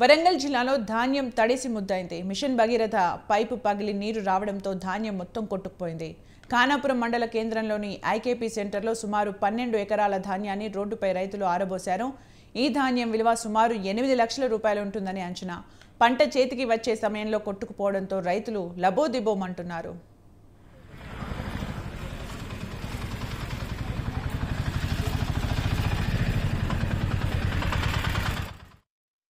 వరంగల్ జిల్లాలో ధాన్యం తడిసి ముద్దైంది మిషన్ భగీరథ పైపు పగిలి నీరు రావడంతో ధాన్యం మొత్తం కొట్టుకుపోయింది ఖానాపురం మండల కేంద్రంలోని ఐకేపీ సెంటర్లో సుమారు పన్నెండు ఎకరాల ధాన్యాన్ని రోడ్డుపై రైతులు ఆరబోశారు ఈ ధాన్యం విలువ సుమారు ఎనిమిది లక్షల రూపాయలు ఉంటుందని అంచనా పంట చేతికి వచ్చే సమయంలో కొట్టుకుపోవడంతో రైతులు లబోదిబోమంటున్నారు